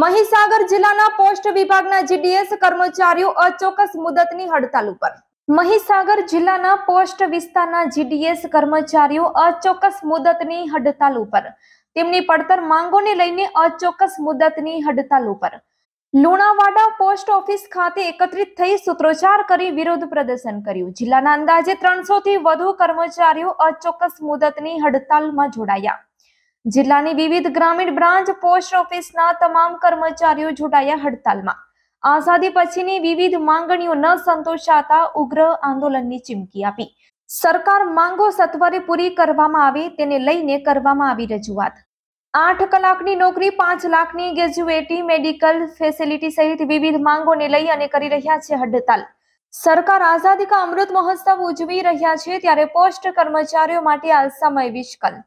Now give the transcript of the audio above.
મહીસાગર જિલ્લાના પોસ્ટ વિભાગના જીડીએસ કર્મચારીઓ અચોક્કસ મુદતની હડતાલ ઉપર મહીસાગર જિલ્લાના પોસ્ટ વિસ્તારના જીડીએસ કર્મચારીઓ અચોક્કસ મુદતની હડતાલ ઉપર તેમની પડતર માંગોને લઈને અચોક્કસ મુદતની હડતાલ ઉપર લુણાવાડા પોસ્ટ ઓફિસ ખાતે એકત્રિત થઈ સૂત્રોચ્ચાર કરી વિરોધ પ્રદર્શન કર્યું જિલ્લાના અંદાજે ત્રણસો થી વધુ કર્મચારીઓ અચોક્કસ મુદતની હડતાલમાં જોડાયા જિલ્લાની વિવિધ ગ્રામીણ બ્રાન્ચ પોસ્ટ ઓફિસના તમામ કર્મચારીઓ જોડાયા હડતાલમાં આઝાદી પછીની વિવિધ માંગણીઓ ન સંતોષાતા ઉગ્ર આંદોલનની ચીમકી આપી સરકાર માંગો સત્વરે પૂરી કરવામાં આવે તેને લઈને કરવામાં આવી રજૂઆત આઠ કલાકની નોકરી પાંચ લાખની ગ્રેજ્યુએટી મેડિકલ ફેસિલિટી સહિત વિવિધ માંગોને લઈ અને કરી રહ્યા છે હડતાલ સરકાર આઝાદી કા અમૃત મહોત્સવ ઉજવી રહ્યા છે ત્યારે પોસ્ટ કર્મચારીઓ માટે આ સમય વિશ્કલ